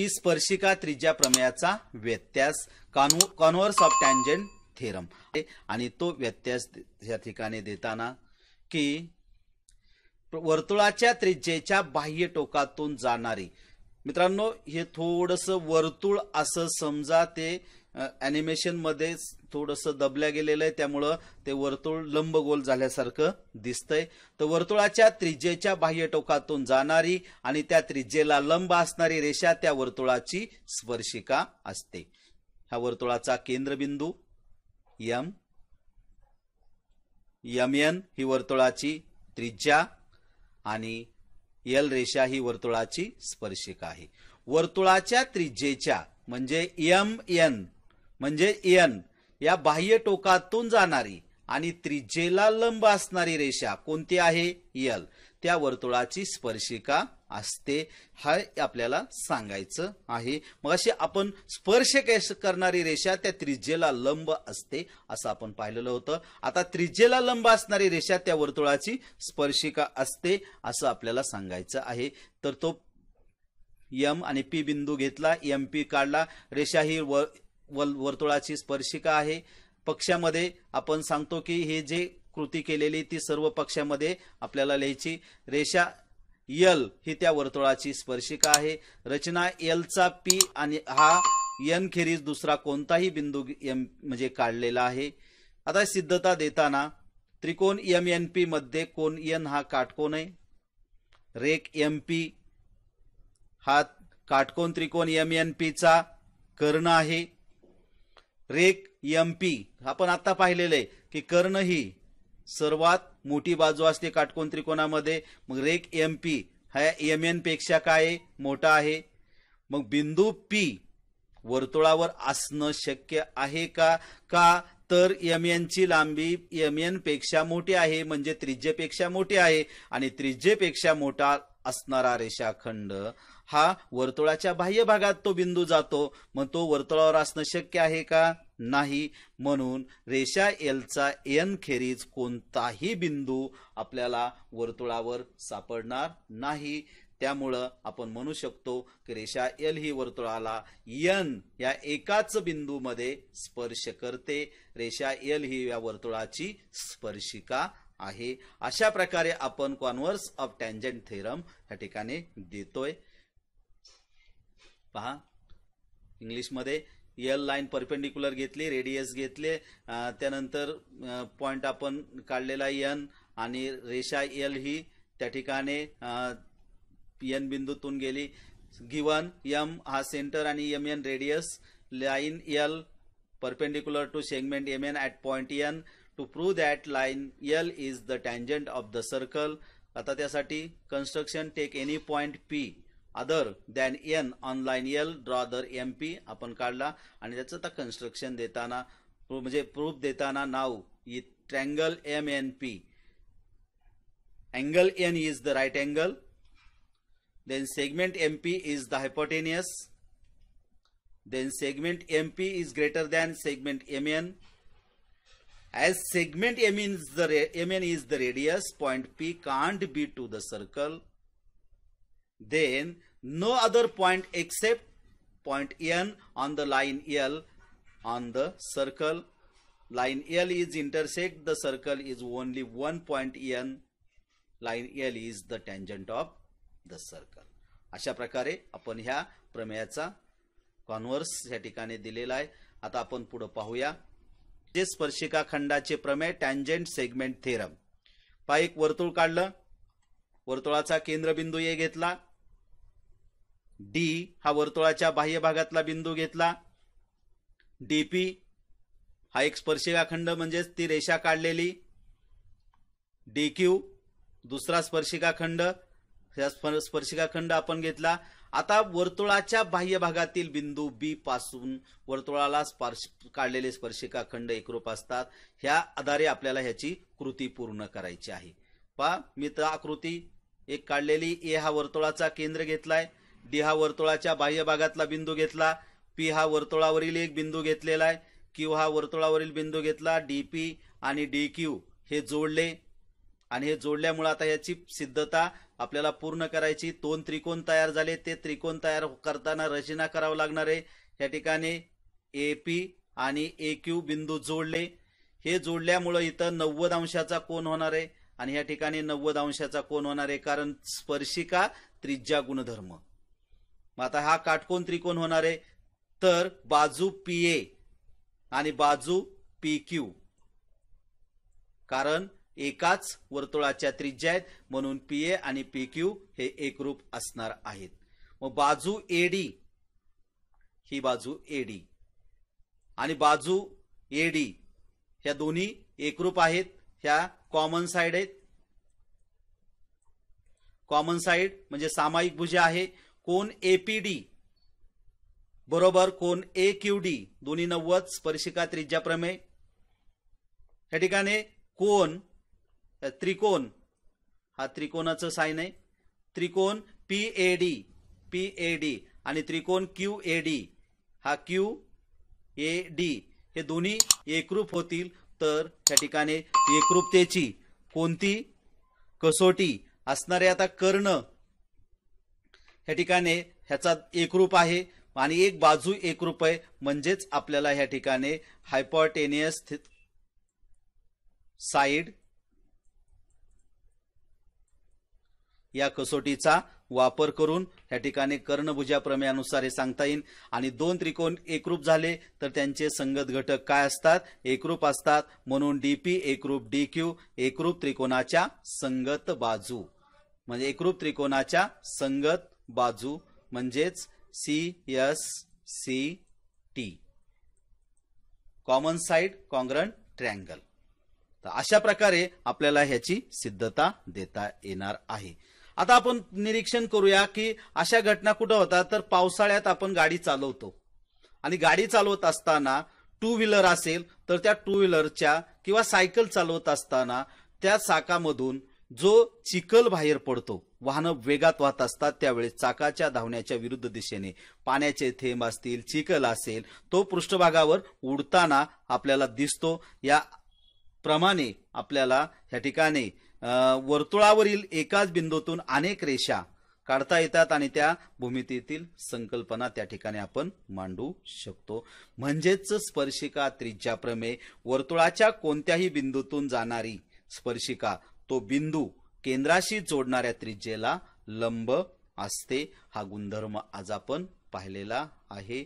ही स्पर्शिका त्रिज्या प्रमेयाचा व्यत्यास कॉन्व्हर्स ऑफ टँजंट थेरम आणि तो व्यत्यास या ठिकाणी देताना की वर्तुळाच्या त्रिज्येच्या बाह्य टोकातून जाणारी मित्रांनो हे थोडस वर्तुळ असं समजा ते ॲनिमेशनमध्ये थोडस दबल्या गेलेलं आहे त्यामुळं ते वर्तुळ लंबगोल झाल्यासारखं दिसतंय तर वर्तुळाच्या त्रिज्येच्या बाह्य टोकातून जाणारी आणि त्या त्रिज्येला लंब असणारी रेषा त्या वर्तुळाची स्पर्शिका असते ह्या वर्तुळाचा केंद्रबिंदू यम यम ही वर्तुळाची त्रिज्या आणि यल रेषा ही वर्तुळाची स्पर्शिका आहे वर्तुळाच्या त्रिज्येच्या म्हणजे यम एन म्हणजे एन या बाह्य टोकातून जाणारी आणि त्रिज्येला लंब असणारी रेषा कोणती आहे यल त्या वर्तुळाची स्पर्शिका असते हा आपल्याला सांगायचं आहे मग अशी आपण स्पर्श करणारी रेषा त्या त्रिज्येला लंब असते असं आपण पाहिलेलं होतं आता त्रिज्येला लंब असणारी रेषा त्या वर्तुळाची स्पर्शिका असते असं आपल्याला सांगायचं आहे तर तो यम आणि पी बिंदू घेतला एम पी काढला रेषा ही व वर्तुळाची स्पर्शिका आहे पक्षामध्ये आपण सांगतो की हे जे कृती केलेली ती सर्व पक्षामध्ये आपल्याला लिहायची रेषा यल ही त्या वर्तुळाची स्पर्शिका आहे रचना यलचा पी आणि हा एन खेरीज दुसरा कोणताही बिंदू एम म्हणजे काढलेला आहे आता सिद्धता देताना त्रिकोण एम एन पी मध्ये कोण एन हा काटकोन आहे रेक एम पी हा काटकोन त्रिकोण एम एन पीचा कर्ण आहे रेक एम पी आपण आता पाहिलेलं आहे की कर्ण ही सर्वात मोठी बाजू असते काटकोण त्रिकोणामध्ये मग रेक एम पी हा एम एन पेक्षा काय मोठा आहे मग बिंदू पी वर्तुळावर असणं शक्य आहे का का तर एम ची लांबी एम एन पेक्षा मोठी आहे म्हणजे त्रिज्येपेक्षा मोठी आहे आणि त्रिज्येपेक्षा मोठा असणारा रेषाखंड हा वर्तुळाच्या बाह्य भागात तो बिंदू जातो मग तो वर्तुळावर असणं शक्य आहे का नाही म्हणून रेषा एलचा एन खेरीज कोणताही बिंदू आपल्याला वर्तुळावर सापडणार नाही त्यामुळं आपण म्हणू शकतो की रेषा एल ही वर्तुळाला यन या एकाच बिंदूमध्ये स्पर्श करते रेषा एल ही या वर्तुळाची स्पर्शिका आहे अशा प्रकारे आपण कॉन्व्हर्स ऑफ टँजंट थेरम या ठिकाणी देतोय पहा इंग्लिशमध्ये एल लाईन परपेंडिक्युलर घेतली रेडियस घेतले त्यानंतर पॉइंट आपण काढलेला यन आणि रेषा एल ही त्या ठिकाणी यन बिंदूतून गेली गिवन यम हा सेंटर आणि M N radius line L perpendicular to segment M N at point N to prove that line L is the tangent of the circle आता त्यासाठी construction take any point P other than N on line L draw the M P आपण काढला आणि त्याचं आता construction देताना म्हणजे proof देताना नाव in triangle M N P angle N is the right angle then segment M P is the hypotenuse then segment M P is greater than segment M N as segment M N is the M N is the radius point P can't be to the circle then no other point except point N on the line L on the circle. Line L is intersect the circle is only one point N. Line L is the tangent of the circle. अशा प्रकारे आपण ह्या प्रमेयाचा converse या ठिकाणी दिलेला आहे आता आपण पुढे पाहूया जे स्पर्शिका खंडाचे प्रमेय टँजंट सेगमेंट थेरम पा एक वर्तुळ काढलं वर्तुळाचा केंद्रबिंदू ए घेतला डी हा वर्तुळाच्या बाह्य भागातला बिंदू घेतला डी पी हा एक स्पर्शिका खंड म्हणजेच ती रेषा काढलेली डी क्यू दुसरा स्पर्शिका खंड या स्पर्शिका खंड आपण घेतला आता वर्तुळाच्या बाह्य भागातील बिंदू बी पासून वर्तुळाला स्पर्श काढलेले स्पर्शिका खंड एकरूप असतात ह्या आधारे आपल्याला ह्याची कृती पूर्ण करायची आहे पा मी तर आकृती एक काढलेली ए हा वर्तुळाचा केंद्र घेतलाय डी हा वर्तुळाच्या बाह्य भागातला बिंदू घेतला पी हा वर्तुळावरील एक बिंदू घेतलेला आहे क्यू हा वर्तुळावरील बिंदू घेतला डी पी आणि डी क्यू हे जोडले आणि हे जोडल्यामुळे आता याची सिद्धता आपल्याला पूर्ण करायची दोन त्रिकोण तयार झाले ते त्रिकोण तयार करताना रचना करावं लागणार आहे या ठिकाणी ए पी आणि ए क्यू बिंदू जोडले हे जोडल्यामुळं इथं नव्वद अंशाचा कोण होणार आहे आणि या ठिकाणी नव्वद अंशाचा कोण होणार आहे कारण स्पर्शिका त्रिज्या गुणधर्म मग आता हा काटकोन त्रिकोण होणार आहे तर बाजू पी ए आणि बाजू पी क्यू कारण एकाच वर्तुळाच्या त्रिज्या आहेत म्हणून पी ए आणि पी क्यू हे एकरूप असणार आहेत मग बाजू एडी ही बाजू एडी आणि बाजू एडी ह्या दोन्ही एकरूप आहेत ह्या कॉमन साइड आहेत कॉमन साइड म्हणजे सामायिक भुजा आहे कोण एपीडी बरोबर कोण ए क्यू डी दोन्ही नव्वद स्पर्शिका त्रिज्या प्रमेय या ठिकाणी कोण त्रिकोण हा त्रिकोणाचं साईन आहे त्रिकोण P A D P A D आणि त्रिकोण क्यू ए डी हा क्यू ए डी हे दोन्ही एकरूप होतील तर या ठिकाणी एकरूपतेची कोणती कसोटी असणारे आता कर्ण या ठिकाणी ह्याचा एकरूप आहे आणि एक बाजू एकरूप आहे म्हणजेच आपल्याला ह्या ठिकाणी हायपॉटेनियस साईड या कसोटीचा वापर करून या ठिकाणी कर्णभुजा प्रमेयानुसार हे सांगता येईल आणि दोन त्रिकोण एकरूप झाले तर त्यांचे संगत घटक काय असतात एकरूप असतात म्हणून पी एकरूप डी क्यू एकरूप त्रिकोणाच्या संगत बाजू म्हणजे एकरूप त्रिकोणाच्या संगत बाजू म्हणजेच C S C T common side congruent triangle तर अशा प्रकारे आपल्याला ह्याची सिद्धता देता येणार आहे आता आपण निरीक्षण करूया की अशा घटना कुठं होतात तर पावसाळ्यात आपण गाडी चालवतो आणि गाडी चालवत असताना टू व्हीलर असेल तर त्या टू व्हीलरच्या किंवा सायकल चालवत असताना त्या चाकामधून जो चिखल बाहेर पडतो वाहनं वेगात वाहत असतात त्यावेळेस चाकाच्या धावण्याच्या विरुद्ध दिशेने पाण्याचे थेंब असतील चिखल असेल तो पृष्ठभागावर उडताना आपल्याला दिसतो या प्रमाणे आपल्याला या ठिकाणी वर्तुळावरील एकाच बिंदूतून अनेक रेषा काढता येतात आणि त्या भूमितीतील संकल्पना त्या ठिकाणी आपण मांडू शकतो म्हणजेच स्पर्शिका त्रिज्या वर्तुळाच्या कोणत्याही बिंदूतून जाणारी स्पर्शिका तो बिंदू केंद्राशी जोडणाऱ्या त्रिज्येला लंब असते हा गुणधर्म आज आपण पाहिलेला आहे